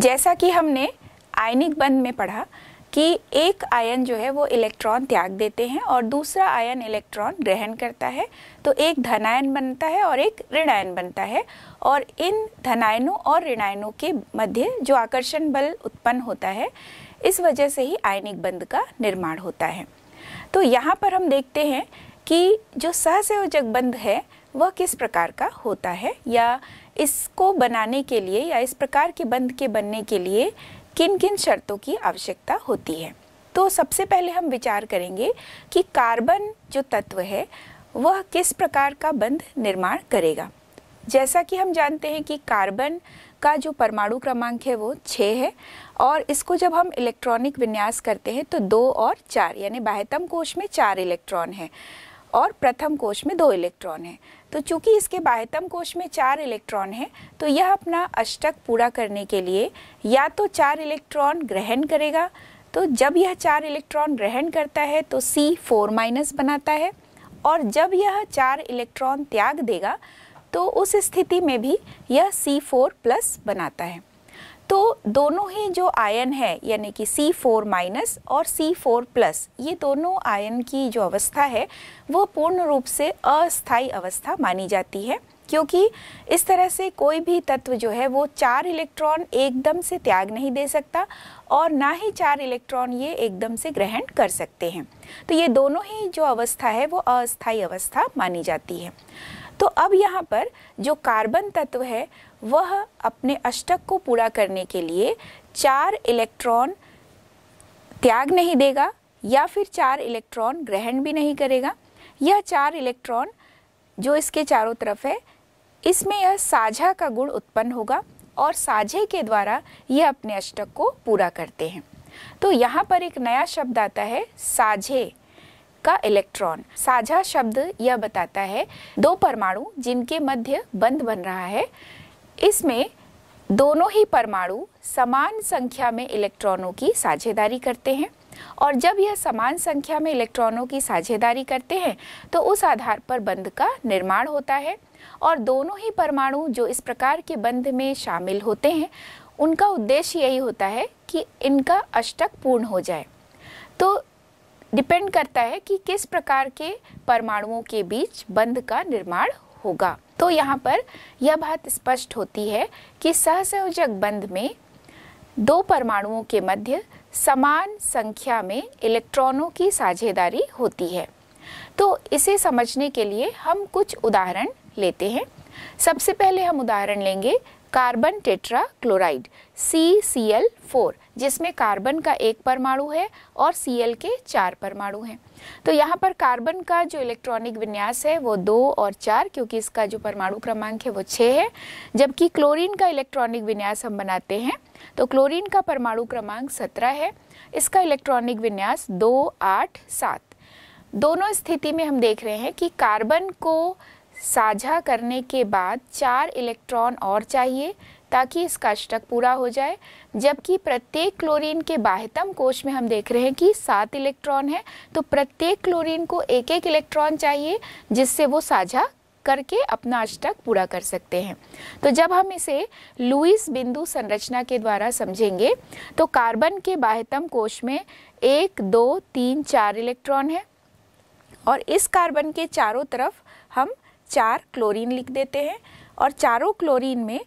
जैसा कि हमने आयनिक बंद में पढ़ा कि एक आयन जो है वो इलेक्ट्रॉन त्याग देते हैं और दूसरा आयन इलेक्ट्रॉन ग्रहण करता है तो एक धनायन बनता है और एक ऋणायन बनता है और इन धनायनों और ऋणायनों के मध्य जो आकर्षण बल उत्पन्न होता है इस वजह से ही आयनिक बंध का निर्माण होता है तो यहाँ पर हम देखते हैं कि जो सहसयोजक बंध है वह किस प्रकार का होता है या इसको बनाने के लिए या इस प्रकार के बंध के बनने के लिए किन किन शर्तों की आवश्यकता होती है तो सबसे पहले हम विचार करेंगे कि कार्बन जो तत्व है वह किस प्रकार का बंध निर्माण करेगा जैसा कि हम जानते हैं कि कार्बन का जो परमाणु क्रमांक है वो छः है और इसको जब हम इलेक्ट्रॉनिक विन्यास करते हैं तो दो और चार यानी बाह्यतम कोश में चार इलेक्ट्रॉन हैं और प्रथम कोश में दो इलेक्ट्रॉन हैं तो चूंकि इसके बाह्यतम कोश में चार इलेक्ट्रॉन हैं तो यह अपना अष्टक पूरा करने के लिए या तो चार इलेक्ट्रॉन ग्रहण करेगा तो जब यह चार इलेक्ट्रॉन ग्रहण करता है तो C फोर माइनस बनाता है और जब यह चार इलेक्ट्रॉन त्याग देगा तो उस स्थिति में भी यह C4 फोर प्लस बनाता है तो दोनों ही जो आयन है यानी कि सी फोर माइनस और सी फोर प्लस ये दोनों आयन की जो अवस्था है वो पूर्ण रूप से अस्थायी अवस्था मानी जाती है क्योंकि इस तरह से कोई भी तत्व जो है वो चार इलेक्ट्रॉन एकदम से त्याग नहीं दे सकता और ना ही चार इलेक्ट्रॉन ये एकदम से ग्रहण कर सकते हैं तो ये दोनों ही जो अवस्था है वो अस्थायी अवस्था मानी जाती है तो अब यहाँ पर जो कार्बन तत्व है वह अपने अष्टक को पूरा करने के लिए चार इलेक्ट्रॉन त्याग नहीं देगा या फिर चार इलेक्ट्रॉन ग्रहण भी नहीं करेगा यह चार इलेक्ट्रॉन जो इसके चारों तरफ है इसमें यह साझा का गुण उत्पन्न होगा और साझे के द्वारा यह अपने अष्टक को पूरा करते हैं तो यहाँ पर एक नया शब्द आता है साझे का इलेक्ट्रॉन साझा शब्द यह बताता है दो परमाणु जिनके मध्य बंध बन रहा है इसमें दोनों ही परमाणु समान संख्या में इलेक्ट्रॉनों की साझेदारी करते हैं और जब यह समान संख्या में इलेक्ट्रॉनों की साझेदारी करते हैं तो उस आधार पर बंध का निर्माण होता है और दोनों ही परमाणु जो इस प्रकार के बंध में शामिल होते हैं उनका उद्देश्य यही होता है कि इनका अष्टक पूर्ण हो जाए तो डिपेंड करता है कि किस प्रकार के परमाणुओं के बीच बंध का निर्माण होगा तो यहाँ पर यह बात स्पष्ट होती है कि सहसंयोजक बंध में दो परमाणुओं के मध्य समान संख्या में इलेक्ट्रॉनों की साझेदारी होती है तो इसे समझने के लिए हम कुछ उदाहरण लेते हैं सबसे पहले हम उदाहरण लेंगे carbon tetra chloride C C L four जिसमें कार्बन का एक परमाणु है और सी एल के चार परमाणु हैं तो यहाँ पर कार्बन का जो इलेक्ट्रॉनिक विन्यास है वो दो और चार क्योंकि इसका जो परमाणु क्रमांक है वो छः है जबकि क्लोरीन का इलेक्ट्रॉनिक विन्यास हम बनाते हैं तो क्लोरीन का परमाणु क्रमांक सत्रह है इसका इलेक्ट्रॉनिक विन्यास दो आठ सात दोनों स्थिति में हम देख रहे हैं कि कार्बन को साझा करने के बाद चार इलेक्ट्रॉन और चाहिए ताकि इसका अष्टक पूरा हो जाए जबकि प्रत्येक क्लोरीन के बाह्यतम कोष में हम देख रहे हैं कि सात इलेक्ट्रॉन है तो प्रत्येक क्लोरीन को एक एक इलेक्ट्रॉन चाहिए जिससे वो साझा करके अपना अष्टक पूरा कर सकते हैं तो जब हम इसे लुइस बिंदु संरचना के द्वारा समझेंगे तो कार्बन के बाह्यतम कोश में एक दो तीन चार इलेक्ट्रॉन है और इस कार्बन के चारों तरफ हम चार क्लोरीन लिख देते हैं और चारों क्लोरीन में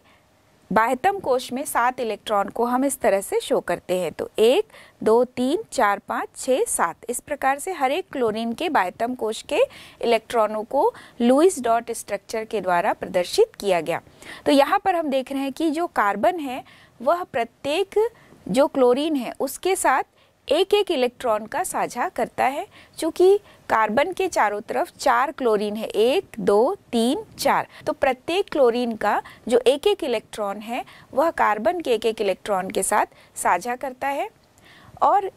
बाह्यतम कोश में सात इलेक्ट्रॉन को हम इस तरह से शो करते हैं तो एक दो तीन चार पाँच छः सात इस प्रकार से हर एक क्लोरीन के बाह्यतम कोश के इलेक्ट्रॉनों को लुइस डॉट स्ट्रक्चर के द्वारा प्रदर्शित किया गया तो यहाँ पर हम देख रहे हैं कि जो कार्बन है वह प्रत्येक जो क्लोरीन है उसके साथ एक एक इलेक्ट्रॉन का साझा करता है चूँकि कार्बन के चारों तरफ चार क्लोरीन है एक दो तीन चार तो प्रत्येक क्लोरीन का जो एक एक इलेक्ट्रॉन है वह कार्बन के एक एक इलेक्ट्रॉन के साथ साझा करता है और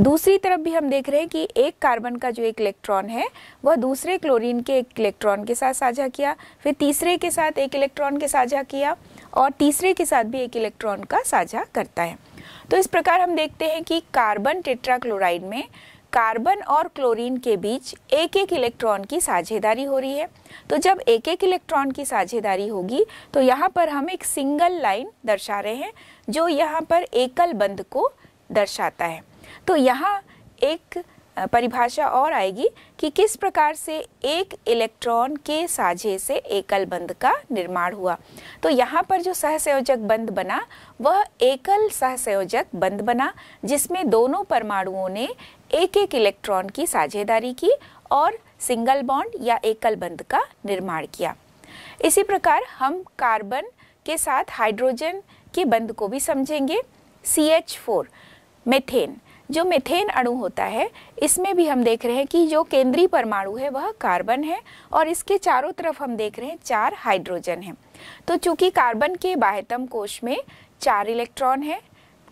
दूसरी तरफ भी हम देख रहे हैं कि एक कार्बन का जो एक इलेक्ट्रॉन है वह दूसरे क्लोरीन के एक इलेक्ट्रॉन के साथ साझा किया फिर तीसरे के साथ एक इलेक्ट्रॉन के साझा किया और तीसरे के साथ भी एक इलेक्ट्रॉन का साझा करता है तो इस प्रकार हम देखते हैं कि कार्बन टेट्राक्लोराइड में कार्बन और क्लोरीन के बीच एक एक इलेक्ट्रॉन की साझेदारी हो रही है तो जब एक एक इलेक्ट्रॉन की साझेदारी होगी तो यहाँ पर हम एक सिंगल लाइन दर्शा रहे हैं जो यहाँ पर एकल बंध को दर्शाता है तो यहाँ एक परिभाषा और आएगी कि किस प्रकार से एक इलेक्ट्रॉन के साझे से एकल बंध का निर्माण हुआ तो यहाँ पर जो सहसंयोजक बंध बना वह एकल सहसंयोजक बंध बना जिसमें दोनों परमाणुओं ने एक एक इलेक्ट्रॉन की साझेदारी की और सिंगल बॉन्ड या एकल बंध का निर्माण किया इसी प्रकार हम कार्बन के साथ हाइड्रोजन के बंध को भी समझेंगे सी एच फोर मेथेन जो मेथेन अणु होता है इसमें भी हम देख रहे हैं कि जो केंद्रीय परमाणु है वह कार्बन है और इसके चारों तरफ हम देख रहे हैं चार हाइड्रोजन हैं तो चूंकि कार्बन के बाह्यतम कोश में चार इलेक्ट्रॉन है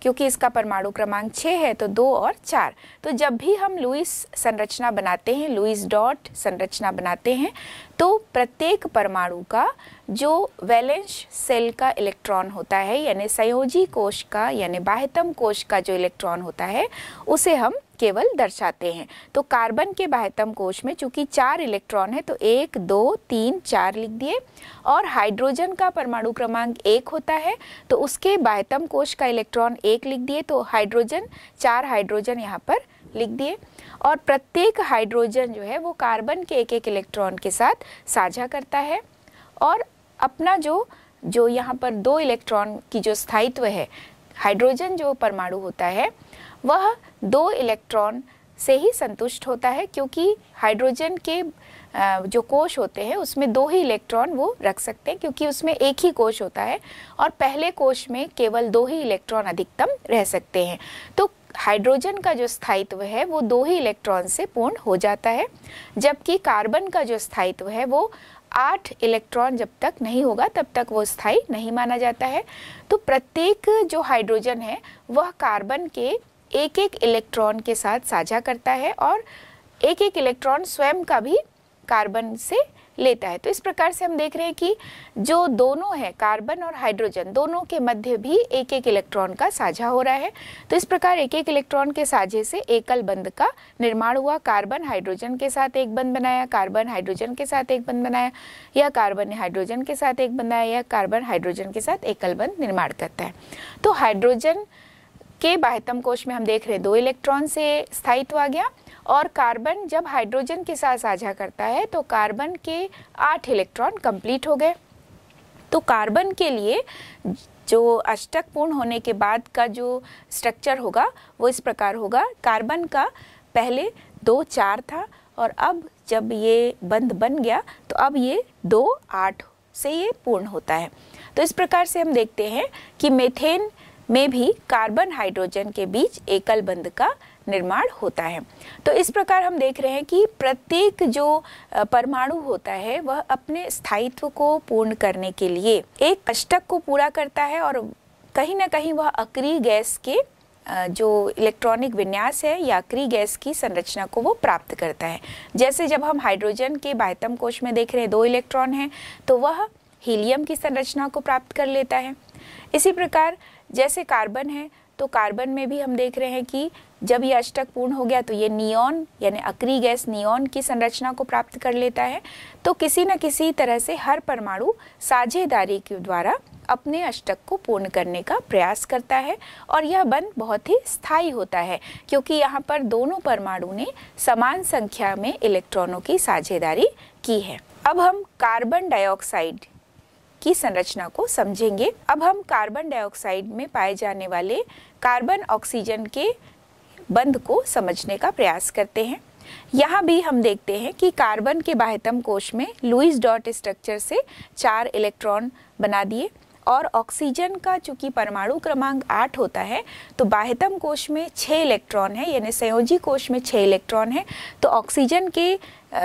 क्योंकि इसका परमाणु क्रमांक छः है तो दो और चार तो जब भी हम लुइस संरचना बनाते हैं लुइस डॉट संरचना बनाते हैं तो प्रत्येक परमाणु का जो वैलेंस सेल का इलेक्ट्रॉन होता है यानी संयोजी कोश का यानी बाह्यतम कोश का जो इलेक्ट्रॉन होता है उसे हम केवल दर्शाते हैं तो कार्बन के बाह्यतम कोश में चूंकि चार इलेक्ट्रॉन है तो एक दो तीन चार लिख दिए और हाइड्रोजन का परमाणु क्रमांक एक होता है तो उसके बाह्यतम कोश का इलेक्ट्रॉन एक लिख दिए तो हाइड्रोजन चार हाइड्रोजन यहाँ पर लिख दिए और प्रत्येक हाइड्रोजन जो है वो कार्बन के एक एक इलेक्ट्रॉन के साथ साझा करता है और अपना जो जो यहाँ पर दो इलेक्ट्रॉन की जो स्थायित्व है हाइड्रोजन जो परमाणु होता है वह दो इलेक्ट्रॉन से ही संतुष्ट होता है क्योंकि हाइड्रोजन के जो कोश होते हैं उसमें दो ही इलेक्ट्रॉन वो रख सकते हैं क्योंकि उसमें एक ही कोश होता है और पहले कोष में केवल दो ही इलेक्ट्रॉन अधिकतम रह सकते हैं तो हाइड्रोजन का जो स्थायित्व है वो दो ही इलेक्ट्रॉन से पूर्ण हो जाता है जबकि कार्बन का जो स्थायित्व है वो आठ इलेक्ट्रॉन जब तक नहीं होगा तब तक वो स्थायी नहीं माना जाता है तो प्रत्येक जो हाइड्रोजन है वह कार्बन के एक एक इलेक्ट्रॉन के साथ साझा करता है और एक एक इलेक्ट्रॉन स्वयं का भी कार्बन से लेता है तो इस प्रकार से हम देख रहे हैं कि जो दोनों है कार्बन और हाइड्रोजन दोनों के मध्य भी एक एक इलेक्ट्रॉन का साझा हो रहा है तो इस प्रकार एक एक इलेक्ट्रॉन के साझे से एकल बंद का निर्माण हुआ कार्बन हाइड्रोजन के साथ एक बंद बनाया कार्बन हाइड्रोजन के साथ एक बंद बनाया या कार्बन हाइड्रोजन के साथ एक बंद बनाया या कार्बन हाइड्रोजन के साथ एकल बंद निर्माण करता है तो हाइड्रोजन के बाह्यतम कोश में हम देख रहे हैं दो इलेक्ट्रॉन से स्थायित्व आ गया और कार्बन जब हाइड्रोजन के साथ साझा करता है तो कार्बन के आठ इलेक्ट्रॉन कंप्लीट हो गए तो कार्बन के लिए जो अष्टक पूर्ण होने के बाद का जो स्ट्रक्चर होगा वो इस प्रकार होगा कार्बन का पहले दो चार था और अब जब ये बंद बन गया तो अब ये दो आठ से ये पूर्ण होता है तो इस प्रकार से हम देखते हैं कि मेथेन में भी कार्बन हाइड्रोजन के बीच एकल बंध का निर्माण होता है तो इस प्रकार हम देख रहे हैं कि प्रत्येक जो परमाणु होता है वह अपने स्थायित्व को पूर्ण करने के लिए एक अष्टक को पूरा करता है और कहीं ना कहीं वह अक्री गैस के जो इलेक्ट्रॉनिक विन्यास है या क्री गैस की संरचना को वो प्राप्त करता है जैसे जब हम हाइड्रोजन के बाह्यतम कोश में देख रहे हैं दो इलेक्ट्रॉन हैं तो वह हीलियम की संरचना को प्राप्त कर लेता है इसी प्रकार जैसे कार्बन है तो कार्बन में भी हम देख रहे हैं कि जब ये अष्टक पूर्ण हो गया तो ये नियॉन यानी अक्री गैस नियॉन की संरचना को प्राप्त कर लेता है तो किसी न किसी तरह से हर परमाणु साझेदारी के द्वारा अपने अष्टक को पूर्ण करने का प्रयास करता है और यह बंध बहुत ही स्थायी होता है क्योंकि यहाँ पर दोनों परमाणु ने समान संख्या में इलेक्ट्रॉनों की साझेदारी की है अब हम कार्बन डाइऑक्साइड की संरचना को समझेंगे अब हम कार्बन डाइऑक्साइड में पाए जाने वाले कार्बन ऑक्सीजन के बंध को समझने का प्रयास करते हैं यहाँ भी हम देखते हैं कि कार्बन के बाह्यतम कोश में लुइस डॉट स्ट्रक्चर से चार इलेक्ट्रॉन बना दिए और ऑक्सीजन का चूंकि परमाणु क्रमांक आठ होता है तो बाह्यतम कोश में छः इलेक्ट्रॉन है यानी संयोजी कोश में छः इलेक्ट्रॉन है तो ऑक्सीजन के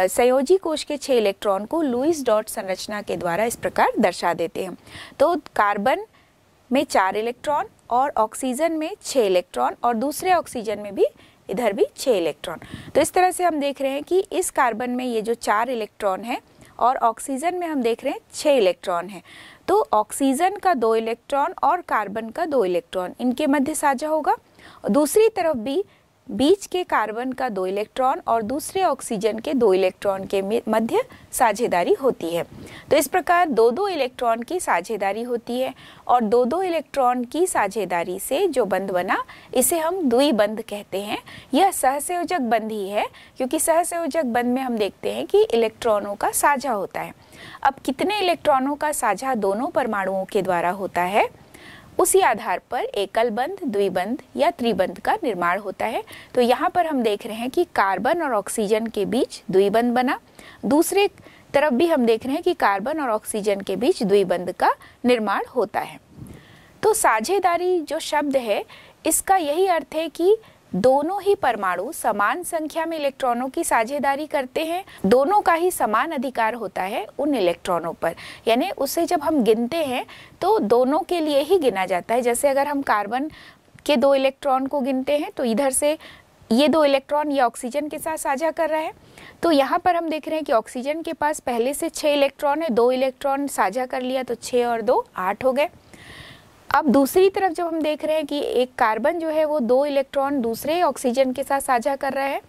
संयोजी कोश के छः इलेक्ट्रॉन को लुइस डॉट संरचना के द्वारा इस प्रकार दर्शा देते हैं तो कार्बन में चार इलेक्ट्रॉन और ऑक्सीजन में छः इलेक्ट्रॉन और दूसरे ऑक्सीजन में भी इधर भी छः इलेक्ट्रॉन तो इस तरह से हम देख रहे हैं कि इस कार्बन में ये जो चार इलेक्ट्रॉन है और ऑक्सीजन में हम देख रहे हैं छः इलेक्ट्रॉन है तो ऑक्सीजन का दो इलेक्ट्रॉन और कार्बन का दो इलेक्ट्रॉन इनके मध्य साझा होगा दूसरी तरफ भी बीच के कार्बन का दो इलेक्ट्रॉन और दूसरे ऑक्सीजन के दो इलेक्ट्रॉन के मध्य साझेदारी होती है तो इस प्रकार दो दो इलेक्ट्रॉन की साझेदारी होती है और दो दो इलेक्ट्रॉन की साझेदारी से जो बंध बना इसे हम दुई बंध कहते हैं यह सहसंयोजक बंध ही है क्योंकि सहसंयोजक बंध में हम देखते हैं कि इलेक्ट्रॉनों का साझा होता है अब कितने इलेक्ट्रॉनों का साझा दोनों परमाणुओं के द्वारा होता है उसी आधार पर एकल बंध द्विबंध या त्रिबंध का निर्माण होता है तो यहाँ पर हम देख रहे हैं कि कार्बन और ऑक्सीजन के बीच द्विबंध बना दूसरे तरफ भी हम देख रहे हैं कि कार्बन और ऑक्सीजन के बीच द्विबंध का निर्माण होता है तो साझेदारी जो शब्द है इसका यही अर्थ है कि दोनों ही परमाणु समान संख्या में इलेक्ट्रॉनों की साझेदारी करते हैं दोनों का ही समान अधिकार होता है उन इलेक्ट्रॉनों पर यानी उसे जब हम गिनते हैं तो दोनों के लिए ही गिना जाता है जैसे अगर हम कार्बन के दो इलेक्ट्रॉन को गिनते हैं तो इधर से ये दो इलेक्ट्रॉन ये ऑक्सीजन के साथ साझा कर रहा है तो यहाँ पर हम देख रहे हैं कि ऑक्सीजन के पास पहले से छः इलेक्ट्रॉन है दो इलेक्ट्रॉन साझा कर लिया तो छः और दो आठ हो गए अब दूसरी तरफ जब हम देख रहे हैं कि एक कार्बन जो है वो दो इलेक्ट्रॉन दूसरे ऑक्सीजन के साथ साझा कर रहा है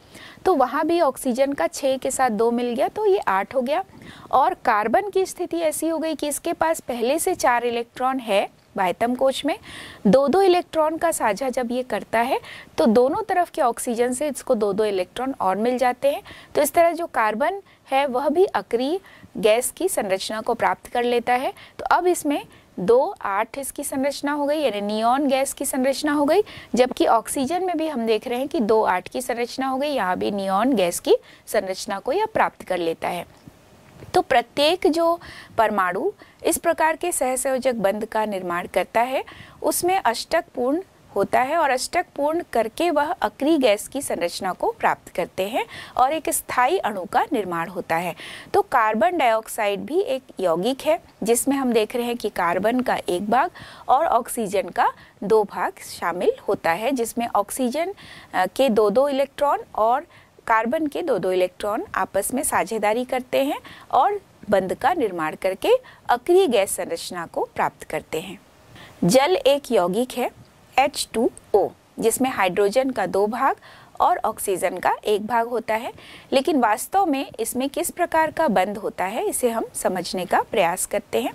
तो वहाँ भी ऑक्सीजन का छः के साथ दो मिल गया तो ये आठ हो गया और कार्बन की स्थिति ऐसी हो गई कि इसके पास पहले से चार इलेक्ट्रॉन है बाह्यतम कोश में दो दो इलेक्ट्रॉन का साझा जब ये करता है तो दोनों तरफ के ऑक्सीजन से इसको दो दो इलेक्ट्रॉन और मिल जाते हैं तो इस तरह जो कार्बन है वह भी अक्रिय गैस की संरचना को प्राप्त कर लेता है तो अब इसमें दो आठ इसकी संरचना हो गई यानी नियॉन गैस की संरचना हो गई जबकि ऑक्सीजन में भी हम देख रहे हैं कि दो आठ की संरचना हो गई यहाँ भी नियॉन गैस की संरचना को यह प्राप्त कर लेता है तो प्रत्येक जो परमाणु इस प्रकार के सहसंयोजक बंध का निर्माण करता है उसमें अष्टक पूर्ण होता है और अष्टक पूर्ण करके वह अक्री गैस की संरचना को प्राप्त करते हैं और एक स्थायी अणु का निर्माण होता है तो कार्बन डाइऑक्साइड भी एक यौगिक है जिसमें हम देख रहे हैं कि कार्बन का एक भाग और ऑक्सीजन का दो भाग शामिल होता है जिसमें ऑक्सीजन के दो दो इलेक्ट्रॉन और कार्बन के दो दो इलेक्ट्रॉन आपस में साझेदारी करते हैं और बंद का निर्माण करके अक्रिय गैस संरचना को प्राप्त करते हैं जल एक यौगिक है H2O जिसमें हाइड्रोजन का दो भाग और ऑक्सीजन का एक भाग होता है लेकिन वास्तव में इसमें किस प्रकार का बंध होता है इसे हम समझने का प्रयास करते हैं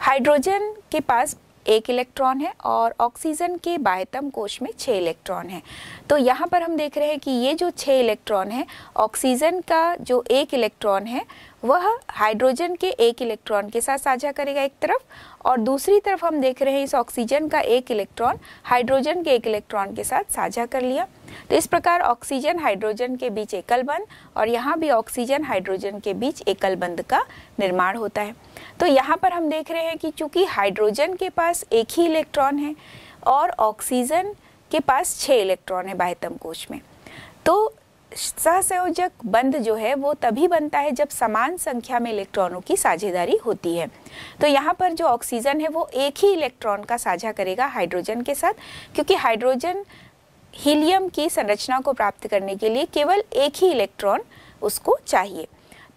हाइड्रोजन के पास एक इलेक्ट्रॉन है और ऑक्सीजन के बाह्यतम कोश में छः इलेक्ट्रॉन है तो यहाँ पर हम देख रहे हैं कि ये जो छः इलेक्ट्रॉन है ऑक्सीजन का जो एक इलेक्ट्रॉन है वह हाइड्रोजन के एक इलेक्ट्रॉन के साथ साझा करेगा एक तरफ और दूसरी तरफ हम देख रहे हैं इस ऑक्सीजन का एक इलेक्ट्रॉन हाइड्रोजन के एक इलेक्ट्रॉन के साथ साझा कर लिया तो इस प्रकार ऑक्सीजन हाइड्रोजन के बीच एकल बंद और यहाँ भी ऑक्सीजन हाइड्रोजन के बीच एकल बंद का निर्माण होता है तो यहाँ पर हम देख रहे हैं कि चूंकि हाइड्रोजन के पास एक ही इलेक्ट्रॉन है और ऑक्सीजन के पास छः इलेक्ट्रॉन है बाह्यतम कोश में तो सहसंयोजक बंध जो है वो तभी बनता है जब समान संख्या में इलेक्ट्रॉनों की साझेदारी होती है तो यहाँ पर जो ऑक्सीजन है वो एक ही इलेक्ट्रॉन का साझा करेगा हाइड्रोजन के साथ क्योंकि हाइड्रोजन हीलियम की संरचना को प्राप्त करने के लिए केवल एक ही इलेक्ट्रॉन उसको चाहिए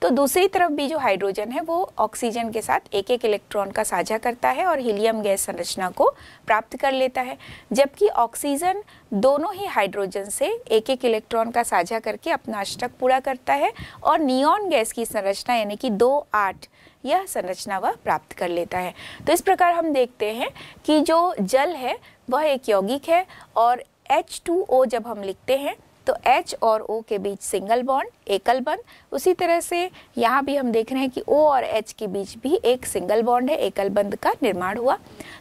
तो दूसरी तरफ भी जो हाइड्रोजन है वो ऑक्सीजन के साथ एक एक इलेक्ट्रॉन का साझा करता है और हीलियम गैस संरचना को प्राप्त कर लेता है जबकि ऑक्सीजन दोनों ही हाइड्रोजन से एक एक इलेक्ट्रॉन का साझा करके अपना अष्टक पूरा करता है और नियॉन गैस की संरचना यानी कि दो आठ यह संरचना वह प्राप्त कर लेता है तो इस प्रकार हम देखते हैं कि जो जल है वह एक यौगिक है और H2O जब हम लिखते हैं तो एच और ओ के बीच सिंगल बॉन्ड एकल बंद उसी तरह से यहाँ भी हम देख रहे हैं कि ओ और एच के बीच भी एक सिंगल बॉन्ड है एकल बंद का निर्माण हुआ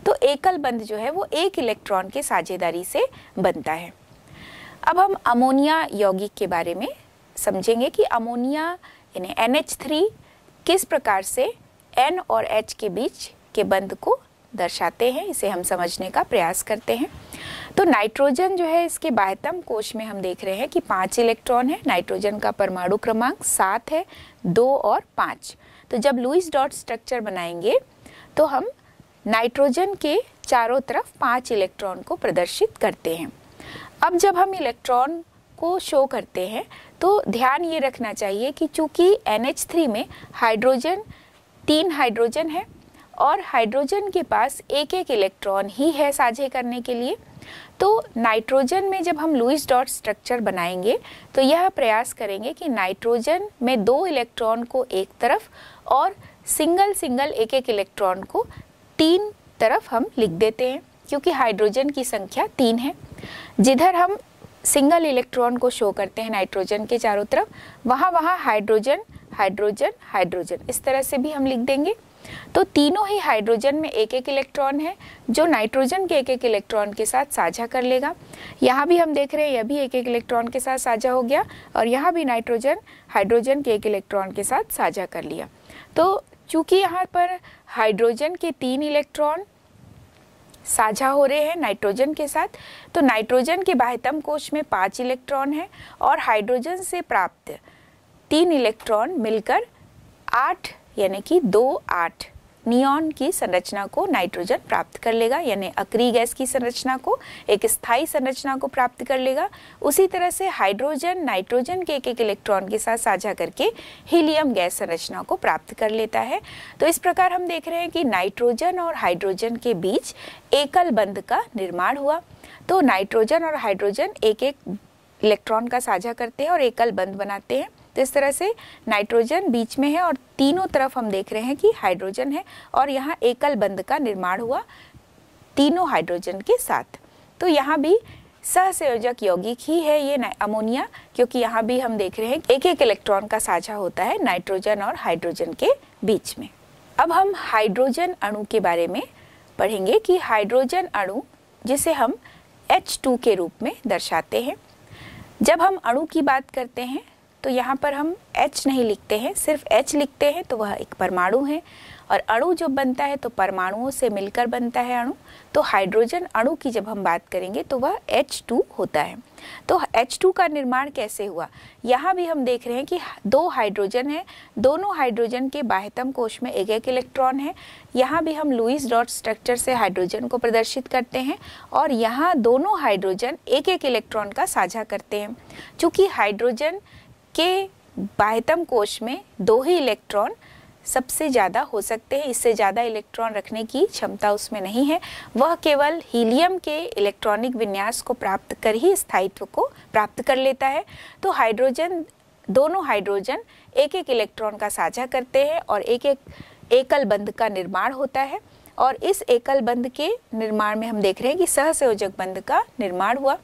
तो एकल बंद जो है वो एक इलेक्ट्रॉन के साझेदारी से बनता है अब हम अमोनिया यौगिक के बारे में समझेंगे कि अमोनिया यानी एन किस प्रकार से एन और एच के बीच के बंद को दर्शाते हैं इसे हम समझने का प्रयास करते हैं तो नाइट्रोजन जो है इसके बाह्यतम कोष में हम देख रहे हैं कि पाँच इलेक्ट्रॉन है नाइट्रोजन का परमाणु क्रमांक सात है दो और पाँच तो जब लुइस डॉट स्ट्रक्चर बनाएंगे तो हम नाइट्रोजन के चारों तरफ पाँच इलेक्ट्रॉन को प्रदर्शित करते हैं अब जब हम इलेक्ट्रॉन को शो करते हैं तो ध्यान ये रखना चाहिए कि चूंकि NH3 में हाइड्रोजन तीन हाइड्रोजन है और हाइड्रोजन के पास एक एक इलेक्ट्रॉन ही है साझे करने के लिए तो नाइट्रोजन में जब हम लुइस डॉट स्ट्रक्चर बनाएंगे तो यह प्रयास करेंगे कि नाइट्रोजन में दो इलेक्ट्रॉन को एक तरफ और सिंगल सिंगल एक एक इलेक्ट्रॉन को तीन तरफ हम लिख देते हैं क्योंकि हाइड्रोजन की संख्या तीन है जिधर हम सिंगल इलेक्ट्रॉन को शो करते हैं नाइट्रोजन के चारों तरफ वहाँ वहाँ हाइड्रोजन हाइड्रोजन हाइड्रोजन इस तरह से भी हम लिख देंगे तो तीनों ही हाइड्रोजन में एक एक इलेक्ट्रॉन है जो नाइट्रोजन के एक एक इलेक्ट्रॉन के साथ साझा कर लेगा यहाँ भी हम देख रहे हैं यह भी एक एक इलेक्ट्रॉन के साथ साझा हो गया और यहाँ भी नाइट्रोजन हाइड्रोजन के एक इलेक्ट्रॉन के साथ साझा कर लिया तो चूँकि यहाँ पर हाइड्रोजन के तीन इलेक्ट्रॉन साझा हो रहे हैं नाइट्रोजन के साथ तो नाइट्रोजन के बाह्यतम कोश में पाँच इलेक्ट्रॉन हैं और हाइड्रोजन से प्राप्त तीन इलेक्ट्रॉन मिलकर आठ यानी कि दो आठ नियॉन की संरचना को नाइट्रोजन प्राप्त कर लेगा यानी अक्री गैस की संरचना को एक स्थायी संरचना को प्राप्त कर लेगा उसी तरह से हाइड्रोजन नाइट्रोजन के एक एक इलेक्ट्रॉन के साथ साझा करके हीलियम गैस संरचना को प्राप्त कर लेता है तो इस प्रकार हम देख रहे हैं कि नाइट्रोजन और हाइड्रोजन के बीच एकल बंध का निर्माण हुआ तो नाइट्रोजन और हाइड्रोजन एक एक इलेक्ट्रॉन का साझा करते हैं और एकल बंध बनाते हैं तो इस तरह से नाइट्रोजन बीच में है और तीनों तरफ हम देख रहे हैं कि हाइड्रोजन है और यहाँ एकल बंद का निर्माण हुआ तीनों हाइड्रोजन के साथ तो यहाँ भी सहसंयोजक यौगिक ही है ये अमोनिया क्योंकि यहाँ भी हम देख रहे हैं एक एक इलेक्ट्रॉन का साझा होता है नाइट्रोजन और हाइड्रोजन के बीच में अब हम हाइड्रोजन अणु के बारे में पढ़ेंगे कि हाइड्रोजन अणु जिसे हम H2 के रूप में दर्शाते हैं जब हम अणु की बात करते हैं तो यहाँ पर हम एच नहीं लिखते हैं सिर्फ एच लिखते हैं तो वह एक परमाणु है और अणु जब बनता है तो परमाणुओं से मिलकर बनता है अणु तो हाइड्रोजन अणु की जब हम बात करेंगे तो वह H2 होता है तो H2 का निर्माण कैसे हुआ यहाँ भी हम देख रहे हैं कि दो हाइड्रोजन है दोनों हाइड्रोजन के बाह्यतम कोश में एक एक इलेक्ट्रॉन है यहाँ भी हम लुइस डॉट स्ट्रक्चर से हाइड्रोजन को प्रदर्शित करते हैं और यहाँ दोनों हाइड्रोजन एक एक इलेक्ट्रॉन का साझा करते हैं चूँकि हाइड्रोजन के बाह्यतम कोश में दो ही इलेक्ट्रॉन सबसे ज़्यादा हो सकते हैं इससे ज़्यादा इलेक्ट्रॉन रखने की क्षमता उसमें नहीं है वह केवल हीलियम के इलेक्ट्रॉनिक विन्यास को प्राप्त कर ही स्थायित्व को प्राप्त कर लेता है तो हाइड्रोजन दोनों हाइड्रोजन एक एक इलेक्ट्रॉन का साझा करते हैं और एक एक एकल बंध का निर्माण होता है और इस एकल बंध के निर्माण में हम देख रहे हैं कि सहसंयोजक बंध का निर्माण हुआ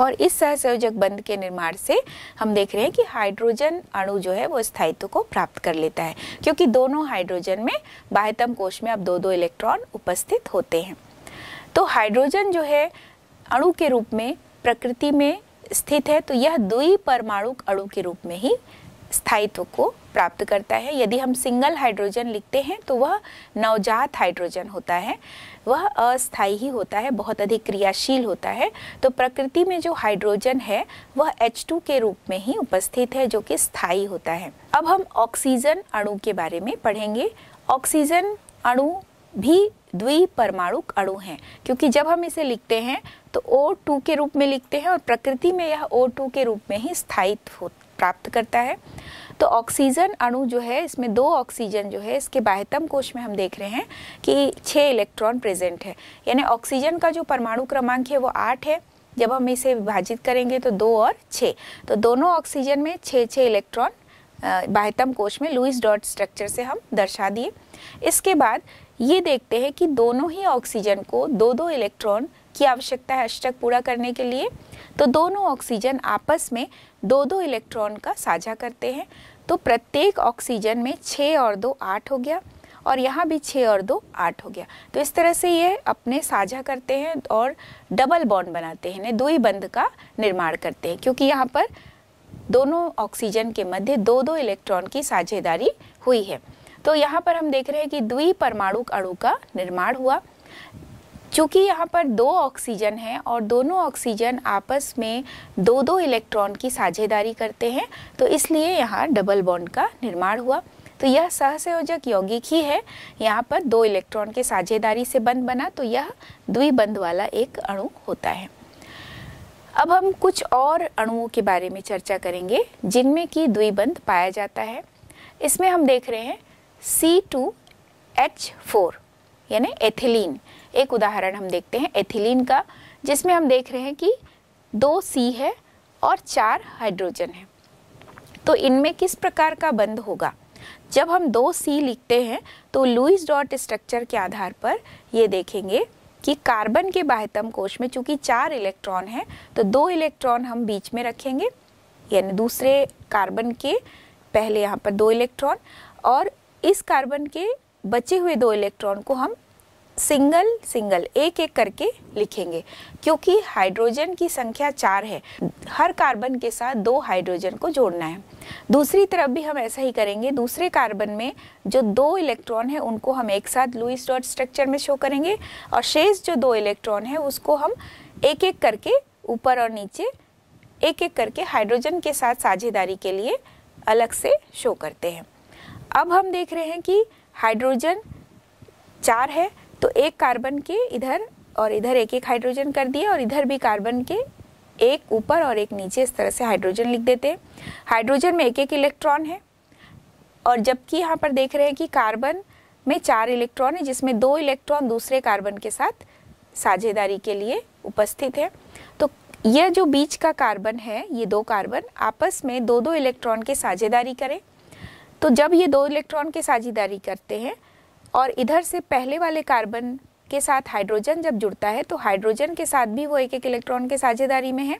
और इस सहसंयोजक बंध के निर्माण से हम देख रहे हैं कि हाइड्रोजन अणु जो है वो स्थायित्व को प्राप्त कर लेता है क्योंकि दोनों हाइड्रोजन में बाह्यतम कोष में अब दो दो इलेक्ट्रॉन उपस्थित होते हैं तो हाइड्रोजन जो है अणु के रूप में प्रकृति में स्थित है तो यह द्वि परमाणु अणु के रूप में ही स्थायित्व को प्राप्त करता है यदि हम सिंगल हाइड्रोजन लिखते हैं तो वह नवजात हाइड्रोजन होता है वह अस्थायी ही होता है बहुत अधिक क्रियाशील होता है तो प्रकृति में जो हाइड्रोजन है वह टू के रूप में ही उपस्थित है जो कि स्थायी होता है अब हम ऑक्सीजन अणु के बारे में पढ़ेंगे ऑक्सीजन अणु भी द्वि परमाणु अणु हैं क्योंकि जब हम इसे लिखते हैं तो O2 के रूप में लिखते हैं और प्रकृति में यह O2 के रूप में ही स्थायित्व प्राप्त करता है तो ऑक्सीजन अणु जो है इसमें दो ऑक्सीजन जो है इसके बाह्यतम कोश में हम देख रहे हैं कि छः इलेक्ट्रॉन प्रेजेंट है यानी ऑक्सीजन का जो परमाणु क्रमांक है वो आठ है जब हम इसे विभाजित करेंगे तो दो और छः तो दोनों ऑक्सीजन में छः छः इलेक्ट्रॉन बाह्यतम कोश में लुइस डॉट स्ट्रक्चर से हम दर्शा दिए इसके बाद ये देखते हैं कि दोनों ही ऑक्सीजन को दो दो इलेक्ट्रॉन की आवश्यकता है अष्टक पूरा करने के लिए तो दोनों ऑक्सीजन आपस में दो दो इलेक्ट्रॉन का साझा करते हैं तो प्रत्येक ऑक्सीजन में छः और दो आठ हो गया और यहाँ भी छः और दो आठ हो गया तो इस तरह से ये अपने साझा करते हैं और डबल बॉन्ड बनाते हैं दो ही बंद का निर्माण करते हैं क्योंकि यहाँ पर दोनों ऑक्सीजन के मध्य दो दो इलेक्ट्रॉन की साझेदारी हुई है तो यहाँ पर हम देख रहे हैं कि द्वि परमाणु अणु का निर्माण हुआ चूँकि यहाँ पर दो ऑक्सीजन हैं और दोनों ऑक्सीजन आपस में दो दो इलेक्ट्रॉन की साझेदारी करते हैं तो इसलिए यहाँ डबल बॉन्ड का निर्माण हुआ तो यह सहसयोजक यौगिक ही है यहाँ पर दो इलेक्ट्रॉन के साझेदारी से बंद बना तो यह द्विबंध वाला एक अणु होता है अब हम कुछ और अणुओं के बारे में चर्चा करेंगे जिनमें कि द्विबंध पाया जाता है इसमें हम देख रहे हैं सी टू एच फोर यानी एथिलीन एक उदाहरण हम देखते हैं एथिलीन का जिसमें हम देख रहे हैं कि दो सी है और चार हाइड्रोजन है तो इनमें किस प्रकार का बंद होगा जब हम दो सी लिखते हैं तो लुइस डॉट स्ट्रक्चर के आधार पर ये देखेंगे कि कार्बन के बाह्यतम कोश में चूंकि चार इलेक्ट्रॉन हैं तो दो इलेक्ट्रॉन हम बीच में रखेंगे यानी दूसरे कार्बन के पहले यहाँ पर दो इलेक्ट्रॉन और इस कार्बन के बचे हुए दो इलेक्ट्रॉन को हम सिंगल सिंगल एक एक करके लिखेंगे क्योंकि हाइड्रोजन की संख्या चार है हर कार्बन के साथ दो हाइड्रोजन को जोड़ना है दूसरी तरफ भी हम ऐसा ही करेंगे दूसरे कार्बन में जो दो इलेक्ट्रॉन है उनको हम एक साथ लुइस डॉट स्ट्रक्चर में शो करेंगे और शेष जो दो इलेक्ट्रॉन है उसको हम एक एक करके ऊपर और नीचे एक एक करके हाइड्रोजन के साथ साझेदारी के लिए अलग से शो करते हैं अब हम देख रहे हैं कि हाइड्रोजन चार है तो एक कार्बन के इधर और इधर एक एक हाइड्रोजन कर दिए और इधर भी कार्बन के एक ऊपर और एक नीचे इस तरह से हाइड्रोजन लिख देते हैं हाइड्रोजन में एक एक इलेक्ट्रॉन है और जबकि यहाँ पर देख रहे हैं कि कार्बन में चार इलेक्ट्रॉन है जिसमें दो इलेक्ट्रॉन दूसरे कार्बन के साथ साझेदारी के लिए उपस्थित है तो यह जो बीच का कार्बन है ये दो कार्बन आपस में दो दो इलेक्ट्रॉन के साझेदारी करें तो जब ये दो इलेक्ट्रॉन की साझेदारी करते हैं और इधर से पहले वाले कार्बन के साथ हाइड्रोजन जब जुड़ता है तो हाइड्रोजन के साथ भी वो एक एक इलेक्ट्रॉन के साझेदारी में है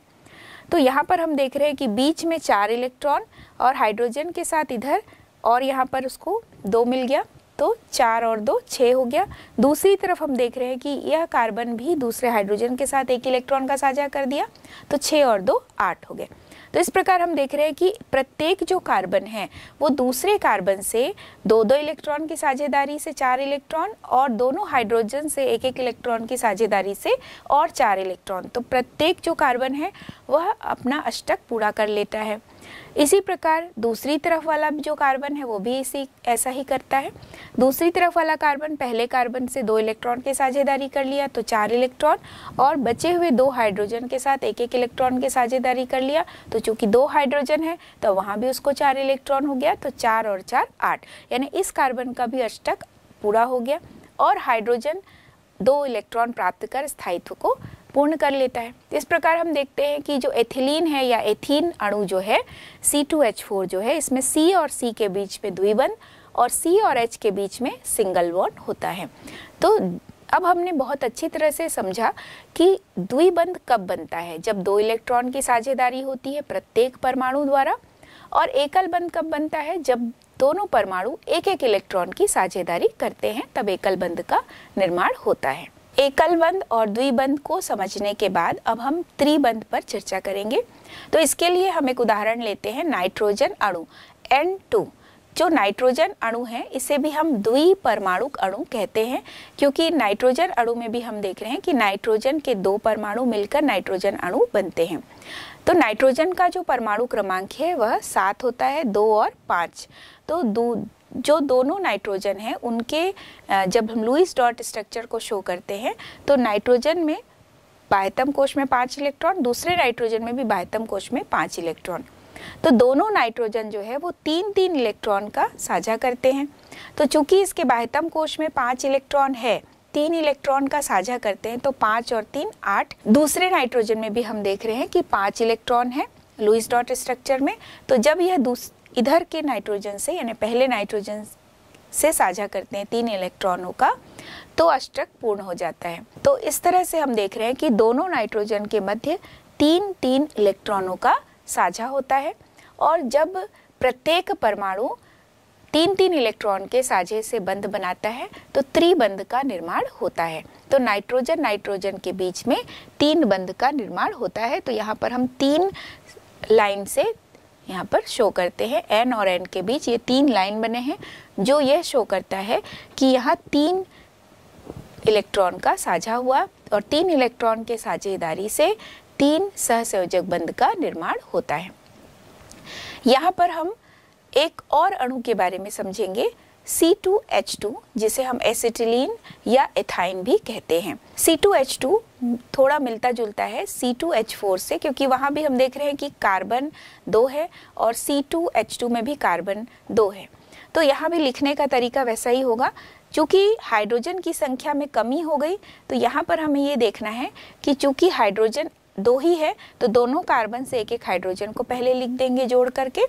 तो यहाँ पर हम देख रहे हैं कि बीच में चार इलेक्ट्रॉन और हाइड्रोजन के साथ इधर और यहाँ पर उसको दो मिल गया तो चार और दो छः हो गया दूसरी तरफ हम देख रहे हैं कि यह कार्बन भी दूसरे हाइड्रोजन के साथ एक इलेक्ट्रॉन का साझा कर दिया तो छः और दो आठ हो गए तो इस प्रकार हम देख रहे हैं कि प्रत्येक जो कार्बन है वो दूसरे कार्बन से दो दो इलेक्ट्रॉन की साझेदारी से चार इलेक्ट्रॉन और दोनों हाइड्रोजन से एक एक इलेक्ट्रॉन की साझेदारी से और चार इलेक्ट्रॉन तो प्रत्येक जो कार्बन है वह अपना अष्टक पूरा कर लेता है इसी प्रकार दूसरी तरफ वाला जो कार्बन है वो भी इसी ऐसा ही करता है दूसरी तरफ वाला कार्बन पहले कार्बन से दो इलेक्ट्रॉन के साझेदारी कर लिया तो चार इलेक्ट्रॉन और बचे हुए दो हाइड्रोजन के साथ एक एक इलेक्ट्रॉन के साझेदारी कर लिया तो चूंकि दो हाइड्रोजन है तो वहाँ भी उसको चार इलेक्ट्रॉन हो गया तो चार और चार आठ यानी इस कार्बन का भी अष्टक पूरा हो गया और हाइड्रोजन दो इलेक्ट्रॉन प्राप्त कर स्थायित्व को पूर्ण कर लेता है इस प्रकार हम देखते हैं कि जो एथिलीन है या एथीन अणु जो है C2H4 जो है इसमें C और C के बीच में द्विबंध और C और H के बीच में सिंगल बॉन्ड होता है तो अब हमने बहुत अच्छी तरह से समझा कि द्विबंध कब बनता है जब दो इलेक्ट्रॉन की साझेदारी होती है प्रत्येक परमाणु द्वारा और एकल बंध कब बनता है जब दोनों परमाणु एक एक इलेक्ट्रॉन की साझेदारी करते हैं तब एकल बंध का निर्माण होता है एकल बंद और द्विबंद को समझने के बाद अब हम त्रिबंद पर चर्चा करेंगे तो इसके लिए हम एक उदाहरण लेते हैं नाइट्रोजन अणु N2 टू जो नाइट्रोजन अणु है इसे भी हम द्वि परमाणु अणु कहते हैं क्योंकि नाइट्रोजन अणु में भी हम देख रहे हैं कि नाइट्रोजन के दो परमाणु मिलकर नाइट्रोजन अणु बनते हैं तो नाइट्रोजन का जो परमाणु क्रमांक है वह सात होता है दो और पाँच तो जो दोनों नाइट्रोजन हैं उनके जब हम लुइस डॉट स्ट्रक्चर को शो करते हैं तो नाइट्रोजन में बाह्यतम कोश में पाँच इलेक्ट्रॉन दूसरे नाइट्रोजन में भी बाह्यतम कोश में पाँच इलेक्ट्रॉन तो दोनों नाइट्रोजन जो है वो तीन तीन इलेक्ट्रॉन का साझा करते हैं तो चूंकि इसके बाह्यतम कोश में पाँच इलेक्ट्रॉन है तीन इलेक्ट्रॉन का साझा करते हैं तो पाँच और तीन आठ दूसरे नाइट्रोजन में भी हम देख रहे हैं कि पाँच इलेक्ट्रॉन है लुइस डॉट स्ट्रक्चर में तो जब यह इधर के नाइट्रोजन से यानी पहले नाइट्रोजन से साझा करते हैं तीन इलेक्ट्रॉनों का तो अष्टक पूर्ण हो जाता है तो इस तरह से हम देख रहे हैं कि दोनों नाइट्रोजन के मध्य तीन तीन इलेक्ट्रॉनों का साझा होता है और जब प्रत्येक परमाणु तीन तीन इलेक्ट्रॉन के साझे से बंध बनाता है तो त्रिबंध का निर्माण होता है तो नाइट्रोजन नाइट्रोजन के बीच में तीन बंध का निर्माण होता है तो यहाँ पर हम तीन लाइन से यहाँ पर शो करते हैं एन और एन के बीच ये तीन लाइन बने हैं जो यह शो करता है कि यहाँ तीन इलेक्ट्रॉन का साझा हुआ और तीन इलेक्ट्रॉन के साझेदारी से तीन सहसंयोजक बंध का निर्माण होता है यहाँ पर हम एक और अणु के बारे में समझेंगे C2H2 जिसे हम एसिटिलीन या एथाइन भी कहते हैं C2H2 थोड़ा मिलता जुलता है C2H4 से क्योंकि वहाँ भी हम देख रहे हैं कि कार्बन दो है और C2H2 में भी कार्बन दो है तो यहाँ भी लिखने का तरीका वैसा ही होगा चूँकि हाइड्रोजन की संख्या में कमी हो गई तो यहाँ पर हमें ये देखना है कि चूँकि हाइड्रोजन दो ही है तो दोनों कार्बन से एक एक हाइड्रोजन को पहले लिख देंगे जोड़ करके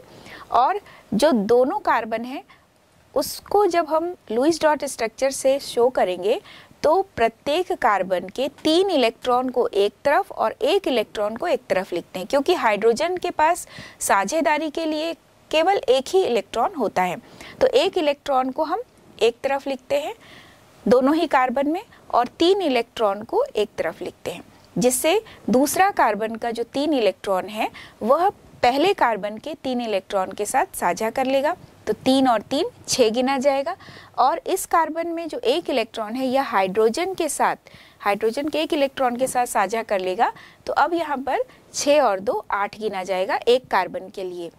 और जो दोनों कार्बन है उसको जब हम लुइस डॉट स्ट्रक्चर से शो करेंगे तो प्रत्येक कार्बन के तीन इलेक्ट्रॉन को एक तरफ और एक इलेक्ट्रॉन को एक तरफ लिखते हैं क्योंकि हाइड्रोजन के पास साझेदारी के लिए केवल एक ही इलेक्ट्रॉन होता है तो एक इलेक्ट्रॉन को हम एक तरफ लिखते हैं दोनों ही कार्बन में और तीन इलेक्ट्रॉन को एक तरफ लिखते हैं जिससे दूसरा कार्बन का जो तीन इलेक्ट्रॉन है वह पहले कार्बन के तीन इलेक्ट्रॉन के साथ साझा कर लेगा तो तीन और तीन छः गिना जाएगा और इस कार्बन में जो एक इलेक्ट्रॉन है यह हाइड्रोजन के साथ हाइड्रोजन के एक इलेक्ट्रॉन के साथ साझा कर लेगा तो अब यहाँ पर छः और दो आठ गिना जाएगा एक कार्बन के लिए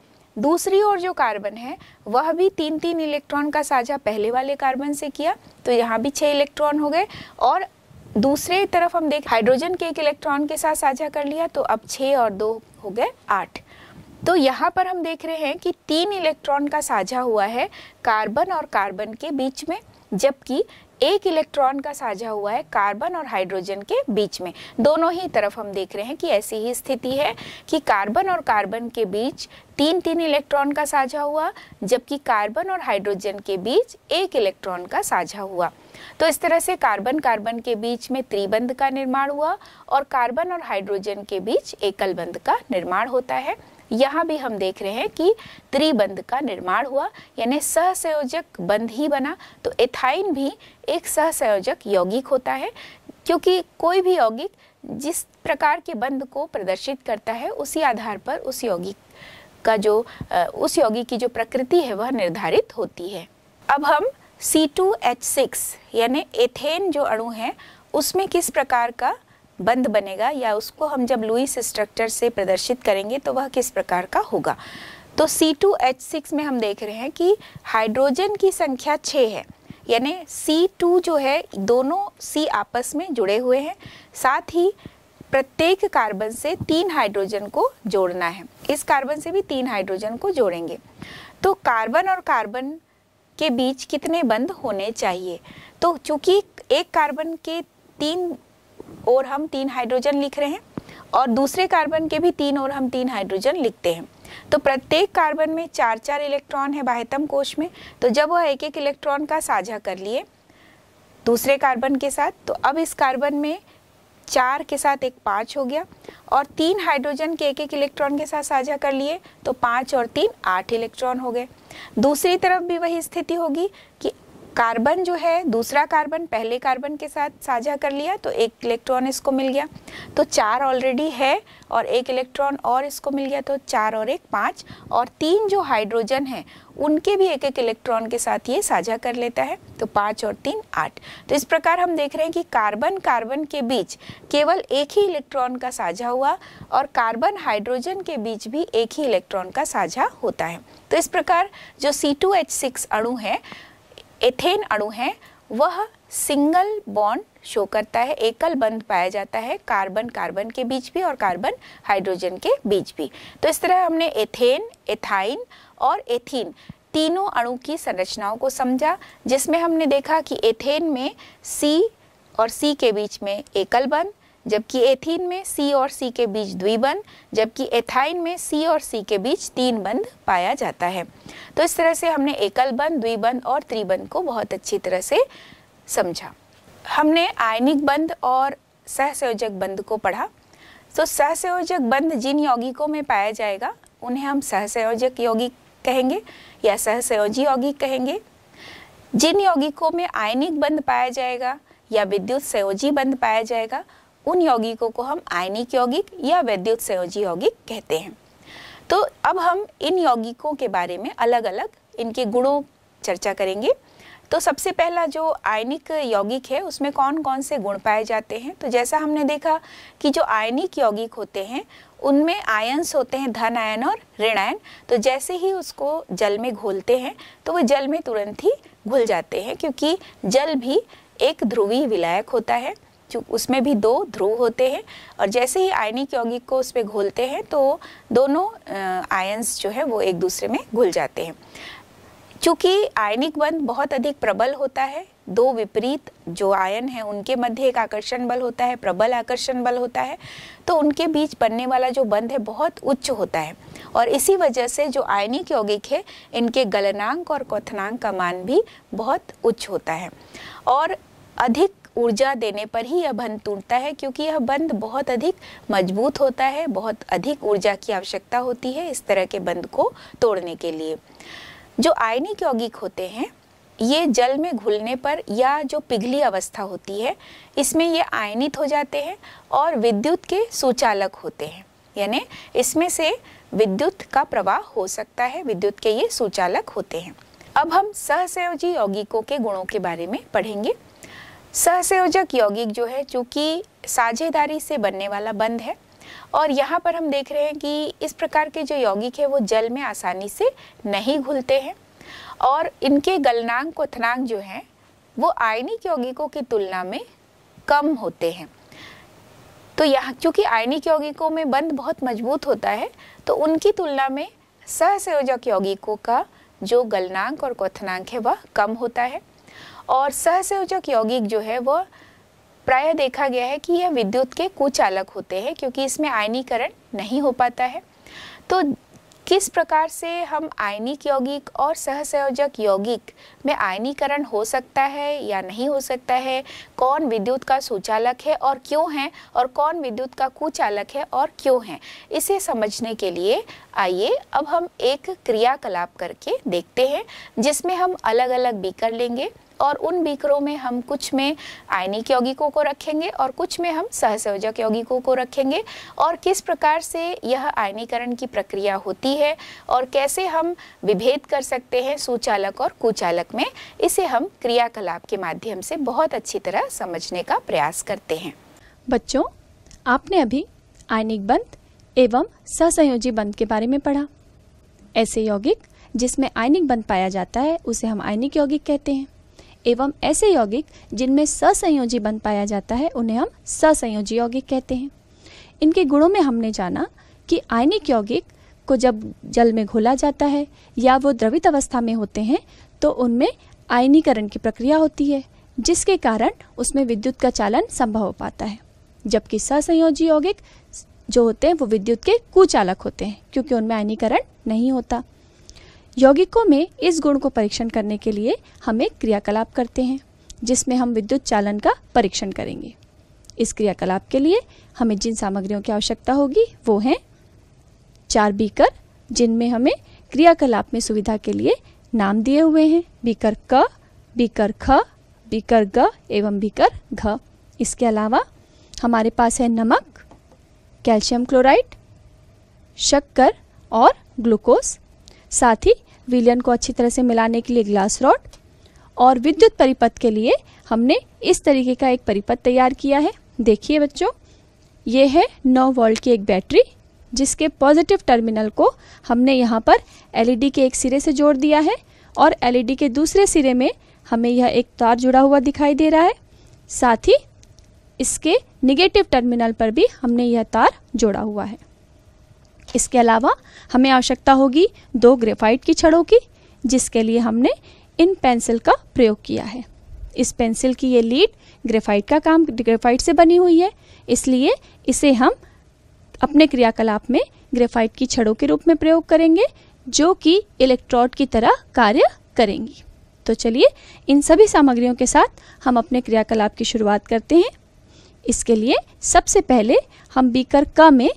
दूसरी ओर जो कार्बन है वह भी तीन तीन इलेक्ट्रॉन का साझा पहले वाले कार्बन से किया तो यहाँ भी छः इलेक्ट्रॉन हो गए और दूसरे तरफ हम देख हाइड्रोजन के एक इलेक्ट्रॉन के साथ साझा कर लिया तो अब छः और दो हो गए आठ तो यहाँ पर हम देख रहे हैं कि तीन इलेक्ट्रॉन का साझा हुआ है कार्बन और कार्बन के बीच में जबकि एक इलेक्ट्रॉन का साझा हुआ है कार्बन और हाइड्रोजन के बीच में दोनों ही तरफ हम देख रहे हैं कि ऐसी ही स्थिति है कि कार्बन और कार्बन के बीच तीन तीन इलेक्ट्रॉन का साझा हुआ जबकि कार्बन और हाइड्रोजन के बीच एक इलेक्ट्रॉन का साझा हुआ तो इस तरह से कार्बन कार्बन के बीच में त्रिबंध का निर्माण हुआ और कार्बन और हाइड्रोजन के बीच एकल बंध का निर्माण होता है यहाँ भी हम देख रहे हैं कि त्रिबंध का निर्माण हुआ यानी सहसंयोजक बंध ही बना तो एथाइन भी एक सहसंयोजक यौगिक होता है क्योंकि कोई भी यौगिक जिस प्रकार के बंध को प्रदर्शित करता है उसी आधार पर उस यौगिक का जो उस यौगिक की जो प्रकृति है वह निर्धारित होती है अब हम C2H6 यानी एथेन जो अणु है उसमें किस प्रकार का बंद बनेगा या उसको हम जब लुइस स्ट्रक्चर से प्रदर्शित करेंगे तो वह किस प्रकार का होगा तो C2H6 में हम देख रहे हैं कि हाइड्रोजन की संख्या छः है यानी C2 जो है दोनों C आपस में जुड़े हुए हैं साथ ही प्रत्येक कार्बन से तीन हाइड्रोजन को जोड़ना है इस कार्बन से भी तीन हाइड्रोजन को जोड़ेंगे तो कार्बन और कार्बन के बीच कितने बंद होने चाहिए तो चूंकि एक कार्बन के तीन और हम तीन हाइड्रोजन लिख रहे हैं और दूसरे कार्बन के भी तीन और हम तीन हाइड्रोजन लिखते हैं तो प्रत्येक कार्बन में चार चार इलेक्ट्रॉन है बाह्यतम कोष में तो जब वह एक एक इलेक्ट्रॉन का साझा कर लिए दूसरे कार्बन के साथ तो अब इस कार्बन में चार के साथ एक पाँच हो गया और तीन हाइड्रोजन के एक एक इलेक्ट्रॉन के साथ साझा कर लिए तो पाँच और तीन आठ इलेक्ट्रॉन हो गए दूसरी तरफ भी वही स्थिति होगी कि कार्बन जो है दूसरा कार्बन पहले कार्बन के साथ साझा कर लिया तो एक इलेक्ट्रॉन इसको मिल गया तो चार ऑलरेडी है और एक इलेक्ट्रॉन और इसको मिल गया तो चार और एक पाँच और तीन जो हाइड्रोजन है उनके भी एक एक इलेक्ट्रॉन के साथ ये साझा कर लेता है तो पाँच और तीन आठ तो इस प्रकार हम देख रहे हैं कि कार्बन कार्बन के बीच केवल एक ही इलेक्ट्रॉन का साझा हुआ और कार्बन हाइड्रोजन के बीच भी एक ही इलेक्ट्रॉन का साझा होता है तो इस प्रकार जो सी अणु है एथेन अणु है वह सिंगल बॉन्ड शो करता है एकल बंध पाया जाता है कार्बन कार्बन के बीच भी और कार्बन हाइड्रोजन के बीच भी तो इस तरह हमने एथेन एथाइन और एथीन तीनों अणु की संरचनाओं को समझा जिसमें हमने देखा कि एथेन में सी और सी के बीच में एकल बंध जबकि एथीन में सी और सी के बीच द्विबंध जबकि एथाइन में सी और सी के बीच तीन बंध पाया जाता है तो इस तरह से हमने एकल बंध द्विबंध और त्रिबंध को बहुत अच्छी तरह से समझा हमने आयनिक बंध और सहसंयोजक बंध को पढ़ा तो सहसंयोजक बंध जिन यौगिकों में पाया जाएगा उन्हें हम सहसंयोजक यौगिक कहेंगे या सहसयोजी यौगिक कहेंगे जिन यौगिकों में आयनिक बंध पाया जाएगा या विद्युत संयोजी बंध पाया जाएगा उन यौगिकों को हम आयनिक यौगिक या वैद्युत संयोजी यौगिक कहते हैं तो अब हम इन यौगिकों के बारे में अलग अलग इनके गुणों चर्चा करेंगे तो सबसे पहला जो आयनिक यौगिक है उसमें कौन कौन से गुण पाए जाते हैं तो जैसा हमने देखा कि जो आयनिक यौगिक होते हैं उनमें आयन्स होते हैं धन आयन और ऋण आयन तो जैसे ही उसको जल में घोलते हैं तो वो जल में तुरंत ही घुल जाते हैं क्योंकि जल भी एक ध्रुवीय विलायक होता है उसमें भी दो ध्रुव होते हैं और जैसे ही आयनिक यौगिक को उसमें घोलते हैं तो दोनों आयंस जो है वो एक दूसरे में घुल जाते हैं चूँकि आयनिक बंध बहुत अधिक प्रबल होता है दो विपरीत जो आयन है उनके मध्य एक आकर्षण बल होता है प्रबल आकर्षण बल होता है तो उनके बीच बनने वाला जो बंध है बहुत उच्च होता है और इसी वजह से जो आयनिक यौगिक है इनके गलनांक और क्वथनांक का मान भी बहुत उच्च होता है और अधिक ऊर्जा देने पर ही यह बंध टूटता है क्योंकि यह बंध बहुत अधिक मजबूत होता है बहुत अधिक ऊर्जा की आवश्यकता होती है इस तरह के बंध को तोड़ने के लिए जो आयनिक यौगिक होते हैं ये जल में घुलने पर या जो पिघली अवस्था होती है इसमें ये आयनित हो जाते हैं और विद्युत के सुचालक होते हैं यानी इसमें से विद्युत का प्रवाह हो सकता है विद्युत के ये सुचालक होते हैं अब हम सहसयोजी यौगिकों के गुणों के बारे में पढ़ेंगे सहसयोजक यौगिक जो है चूँकि साझेदारी से बनने वाला बंद है और यहाँ पर हम देख रहे हैं कि इस प्रकार के जो यौगिक है वो जल में आसानी से नहीं घुलते हैं और इनके गलनांक क्वथनांक जो हैं वो आयनिक यौगिकों की तुलना में कम होते हैं तो यहाँ क्योंकि आयनिक यौगिकों में बंद बहुत मजबूत होता है तो उनकी तुलना में सहसयोजक यौगिकों का जो गलनांक और क्वथनांक है वह कम होता है और सहसयोजक यौगिक जो है वह प्राय देखा गया है कि यह विद्युत के कुचालक होते हैं क्योंकि इसमें आयनीकरण नहीं हो पाता है तो किस प्रकार से हम आयनिक यौगिक और सहसयोजक यौगिक में आयनीकरण हो सकता है या नहीं हो सकता है कौन विद्युत का सुचालक है और क्यों है और कौन विद्युत का कुचालक है और क्यों है इसे समझने के लिए आइए अब हम एक क्रियाकलाप करके देखते हैं जिसमें हम अलग अलग बीकर लेंगे और उन बीकरों में हम कुछ में आयनिक यौगिकों को रखेंगे और कुछ में हम सहसोजक यौगिकों को रखेंगे और किस प्रकार से यह आयनीकरण की प्रक्रिया होती है और कैसे हम विभेद कर सकते हैं सुचालक और कुचालक में इसे हम क्रियाकलाप के माध्यम से बहुत अच्छी तरह समझने का प्रयास करते हैं बच्चों आपने अभी आयनिक बंध एवं सहसंयोजी बंध के बारे में पढ़ा ऐसे यौगिक जिसमें आयनिक बंध पाया जाता है उसे हम आयनिक यौगिक कहते हैं एवं ऐसे यौगिक जिनमें ससंयोजी बन पाया जाता है उन्हें हम ससंयोजी यौगिक कहते हैं इनके गुणों में हमने जाना कि आयनिक यौगिक को जब जल में घोला जाता है या वो द्रवित अवस्था में होते हैं तो उनमें आयनीकरण की प्रक्रिया होती है जिसके कारण उसमें विद्युत का चालन संभव हो पाता है जबकि ससंयोजी यौगिक जो होते हैं वो विद्युत के कुचालक होते हैं क्योंकि उनमें आयनीकरण नहीं होता यौगिकों में इस गुण को परीक्षण करने के लिए हम एक क्रियाकलाप करते हैं जिसमें हम विद्युत चालन का परीक्षण करेंगे इस क्रियाकलाप के लिए हमें जिन सामग्रियों की आवश्यकता होगी वो हैं चार बीकर जिनमें हमें क्रियाकलाप में सुविधा के लिए नाम दिए हुए हैं बीकर क बीकर ख बीकर ग एवं बीकर घ इसके अलावा हमारे पास है नमक कैल्शियम क्लोराइड शक्कर और ग्लूकोज साथ ही विलियन को अच्छी तरह से मिलाने के लिए ग्लास रॉड और विद्युत परिपथ के लिए हमने इस तरीके का एक परिपथ तैयार किया है देखिए बच्चों ये है 9 वोल्ट की एक बैटरी जिसके पॉजिटिव टर्मिनल को हमने यहाँ पर एलईडी e के एक सिरे से जोड़ दिया है और एलईडी e के दूसरे सिरे में हमें यह एक तार जुड़ा हुआ दिखाई दे रहा है साथ ही इसके निगेटिव टर्मिनल पर भी हमने यह तार जोड़ा हुआ है इसके अलावा हमें आवश्यकता होगी दो ग्रेफाइट की छड़ों की जिसके लिए हमने इन पेंसिल का प्रयोग किया है इस पेंसिल की ये लीड ग्रेफाइट का काम ग्रेफाइट से बनी हुई है इसलिए इसे हम अपने क्रियाकलाप में ग्रेफाइट की छड़ों के रूप में प्रयोग करेंगे जो कि इलेक्ट्रोड की तरह कार्य करेंगी तो चलिए इन सभी सामग्रियों के साथ हम अपने क्रियाकलाप की शुरुआत करते हैं इसके लिए सबसे पहले हम बीकर क में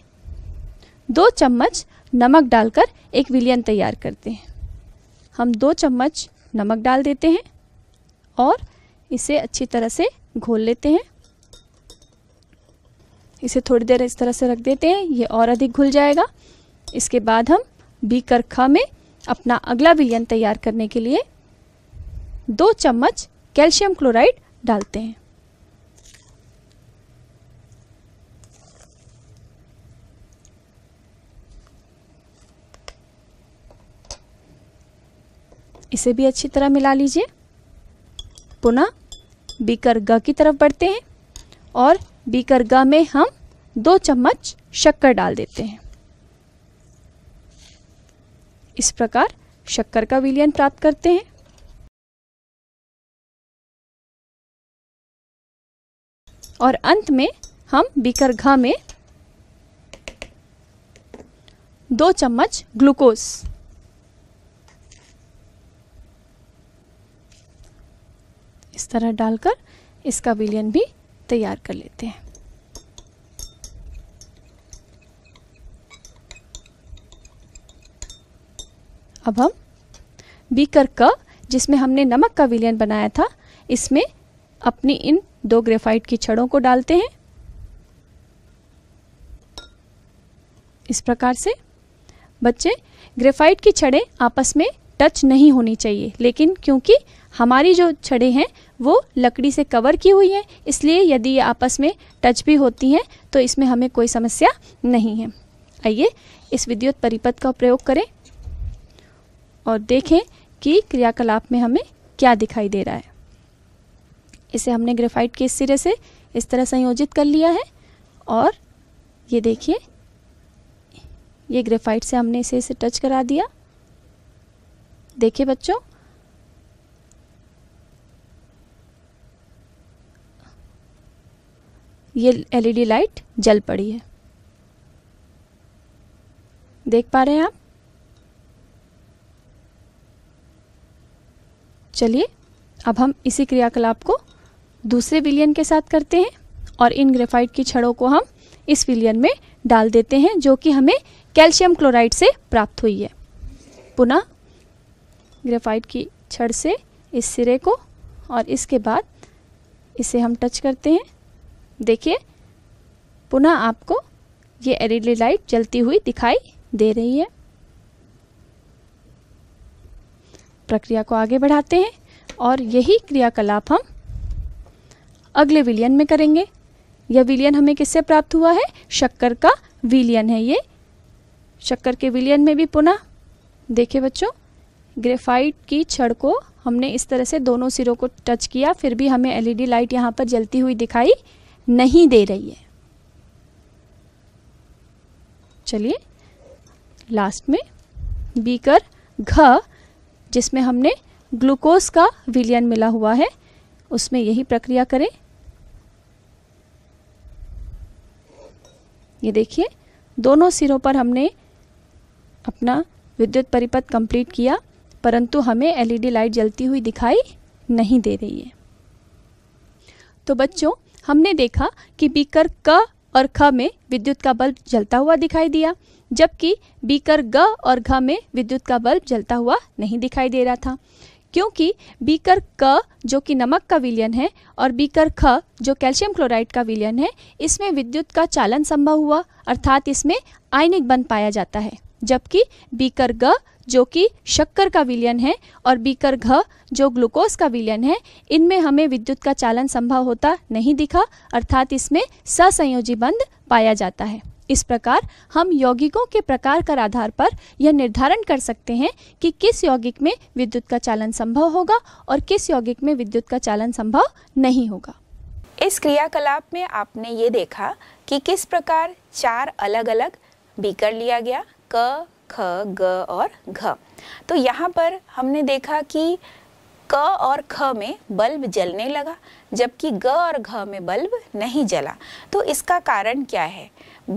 दो चम्मच नमक डालकर एक विलियन तैयार करते हैं हम दो चम्मच नमक डाल देते हैं और इसे अच्छी तरह से घोल लेते हैं इसे थोड़ी देर इस तरह से रख देते हैं ये और अधिक घुल जाएगा इसके बाद हम बी करखा में अपना अगला विलियन तैयार करने के लिए दो चम्मच कैल्शियम क्लोराइड डालते हैं इसे भी अच्छी तरह मिला लीजिए पुनः बीकर ग की तरफ बढ़ते हैं और बीकर ग में हम दो चम्मच शक्कर डाल देते हैं इस प्रकार शक्कर का विलयन प्राप्त करते हैं और अंत में हम बीकर घा में दो चम्मच ग्लूकोज इस तरह डालकर इसका विलियन भी तैयार कर लेते हैं अब हम बीकर का जिसमें हमने नमक का विलियन बनाया था इसमें अपनी इन दो ग्रेफाइट की छड़ों को डालते हैं इस प्रकार से बच्चे ग्रेफाइट की छड़ें आपस में टच नहीं होनी चाहिए लेकिन क्योंकि हमारी जो छड़े हैं वो लकड़ी से कवर की हुई हैं इसलिए यदि ये आपस में टच भी होती हैं तो इसमें हमें कोई समस्या नहीं है आइए इस विद्युत परिपथ का प्रयोग करें और देखें कि क्रियाकलाप में हमें क्या दिखाई दे रहा है इसे हमने ग्रेफाइट के इस सिरे से इस तरह संयोजित कर लिया है और ये देखिए ये ग्रेफाइट से हमने इसे इसे टच करा दिया देखिए बच्चों ये एलईडी लाइट e जल पड़ी है देख पा रहे हैं आप चलिए अब हम इसी क्रियाकलाप को दूसरे विलियन के साथ करते हैं और इन ग्रेफाइट की छड़ों को हम इस विलियन में डाल देते हैं जो कि हमें कैल्शियम क्लोराइड से प्राप्त हुई है पुनः ग्रेफाइट की छड़ से इस सिरे को और इसके बाद इसे हम टच करते हैं देखिए पुनः आपको ये एलईडी लाइट जलती हुई दिखाई दे रही है प्रक्रिया को आगे बढ़ाते हैं और यही क्रियाकलाप हम अगले विलियन में करेंगे यह विलियन हमें किससे प्राप्त हुआ है शक्कर का विलियन है ये शक्कर के विलियन में भी पुनः देखिए बच्चों ग्रेफाइट की छड़ को हमने इस तरह से दोनों सिरों को टच किया फिर भी हमें एलईडी लाइट यहाँ पर जलती हुई दिखाई नहीं दे रही है चलिए लास्ट में बीकर घ जिसमें हमने ग्लूकोज का विलियन मिला हुआ है उसमें यही प्रक्रिया करें ये देखिए दोनों सिरों पर हमने अपना विद्युत परिपथ कंप्लीट किया परंतु हमें एलईडी लाइट e जलती हुई दिखाई नहीं दे रही है तो बच्चों हमने देखा कि बीकर क और ख में विद्युत का बल्ब जलता हुआ दिखाई दिया जबकि बीकर ग और घ में विद्युत का बल्ब जलता हुआ नहीं दिखाई दे रहा था क्योंकि बीकर क जो कि नमक का विलयन है और बीकर ख जो कैल्शियम क्लोराइड का विलयन है इसमें विद्युत का चालन संभव हुआ अर्थात इसमें आयनिक बन पाया जाता है जबकि बीकर ग जो कि शक्कर का विलयन है और बीकर घ जो ग्लूकोज का विलयन है इनमें हमें विद्युत का चालन संभव होता नहीं दिखा अर्थात इसमें ससंयोजी बंद पाया जाता है इस प्रकार हम यौगिकों के प्रकार कर आधार पर यह निर्धारण कर सकते हैं कि किस यौगिक में विद्युत का चालन संभव होगा और किस यौगिक में विद्युत का चालन संभव नहीं होगा इस क्रियाकलाप में आपने ये देखा कि किस प्रकार चार अलग अलग बीकर लिया गया क ख ग और घ तो यहाँ पर हमने देखा कि क और ख में बल्ब जलने लगा जबकि ग और घ में बल्ब नहीं जला तो इसका कारण क्या है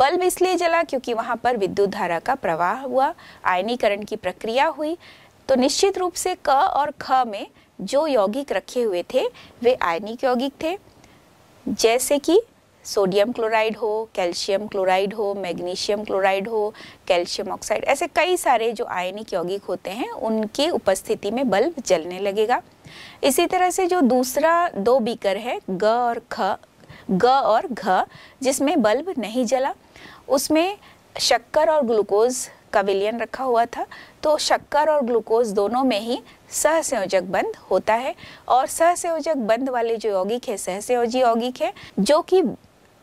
बल्ब इसलिए जला क्योंकि वहाँ पर विद्युत धारा का प्रवाह हुआ आयनीकरण की प्रक्रिया हुई तो निश्चित रूप से क और ख में जो यौगिक रखे हुए थे वे आयनिक यौगिक थे जैसे कि सोडियम क्लोराइड हो कैल्शियम क्लोराइड हो मैग्नीशियम क्लोराइड हो कैल्शियम ऑक्साइड ऐसे कई सारे जो आयनिक यौगिक होते हैं उनकी उपस्थिति में बल्ब जलने लगेगा इसी तरह से जो दूसरा दो बीकर है ग और ख ग और घ जिसमें बल्ब नहीं जला उसमें शक्कर और ग्लूकोज का विलयन रखा हुआ था तो शक्कर और ग्लूकोज दोनों में ही सहसंयोजक बंद होता है और सहसंयोजक बंद वाले जो यौगिक है सहसंयोजी यौगिक है जो कि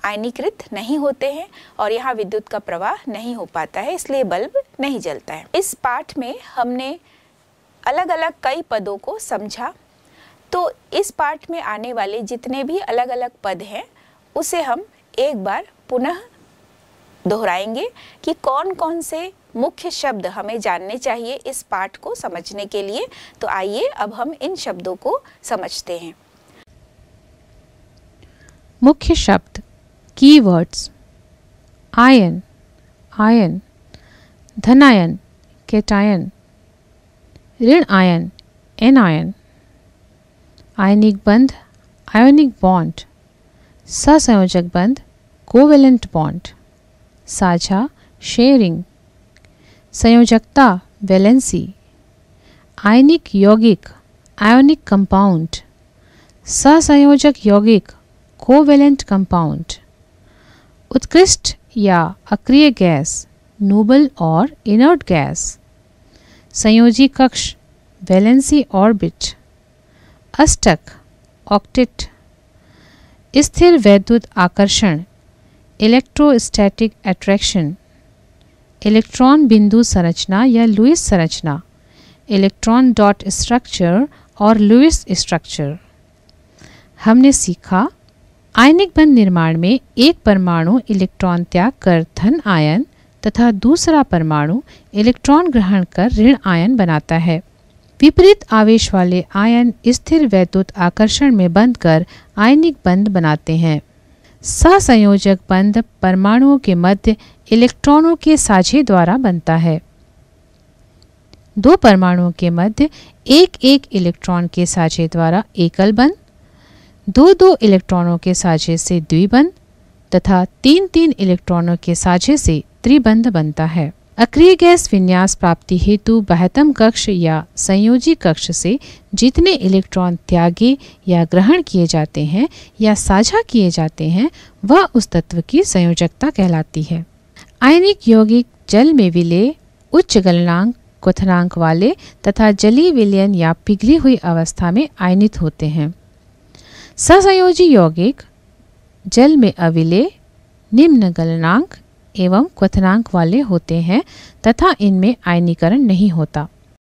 आयनीकृत नहीं होते हैं और यहाँ विद्युत का प्रवाह नहीं हो पाता है इसलिए बल्ब नहीं जलता है इस पाठ में हमने अलग अलग कई पदों को समझा तो इस पाठ में आने वाले जितने भी अलग अलग पद हैं उसे हम एक बार पुनः दोहराएंगे कि कौन कौन से मुख्य शब्द हमें जानने चाहिए इस पाठ को समझने के लिए तो आइए अब हम इन शब्दों को समझते हैं मुख्य शब्द keywords iron iron धनायन कैटायन ऋण आयन एन आयन आयनिक बंध आयोनिक बॉन्ड ससंयोजक बंध कोवेलेंट बॉन्ड साझा शेयरिंग संयोजकता वैलेंसी आयनिक यौगिक आयोनिक कंपाउंड ससंयोजक यौगिक कोवेलेंट कंपाउंड उत्कृष्ट या अक्रिय गैस नोबल और इनर्ट गैस संयोजी कक्ष वैलेंसी ऑर्बिट अष्टक ऑक्टेट स्थिर वैद्युत आकर्षण इलेक्ट्रोस्टैटिक अट्रैक्शन इलेक्ट्रॉन बिंदु संरचना या लुइस संरचना इलेक्ट्रॉन डॉट स्ट्रक्चर और लुइस स्ट्रक्चर हमने सीखा आयनिक बंध निर्माण में एक परमाणु इलेक्ट्रॉन त्याग कर धन आयन तथा दूसरा परमाणु इलेक्ट्रॉन ग्रहण कर ऋण आयन बनाता है विपरीत आवेश वाले आयन स्थिर वैद्युत आकर्षण में बंद कर आयनिक बंध बनाते हैं सहसंयोजक बंध परमाणुओं के मध्य इलेक्ट्रॉनों के साझे द्वारा बनता है दो परमाणुओं के मध्य एक एक इलेक्ट्रॉन के साझे द्वारा एकल बंध दो दो इलेक्ट्रॉनों के साझे से द्विबंध तथा तीन तीन इलेक्ट्रॉनों के साझे से त्रिबंध बनता है अक्रिय गैस विन्यास प्राप्ति हेतु बहतम कक्ष या संयोजी कक्ष से जितने इलेक्ट्रॉन त्यागे या ग्रहण किए जाते हैं या साझा किए जाते हैं वह उस तत्व की संयोजकता कहलाती है आयनिक यौगिक जल में विलय उच्च गलनांक क्वथनांक वाले तथा जली विलयन या पिघली हुई अवस्था में आयनित होते हैं ससंयोजी यौगिक जल में अविले निम्न गलनांक एवं क्वथनांक वाले होते हैं तथा इनमें आयनीकरण नहीं होता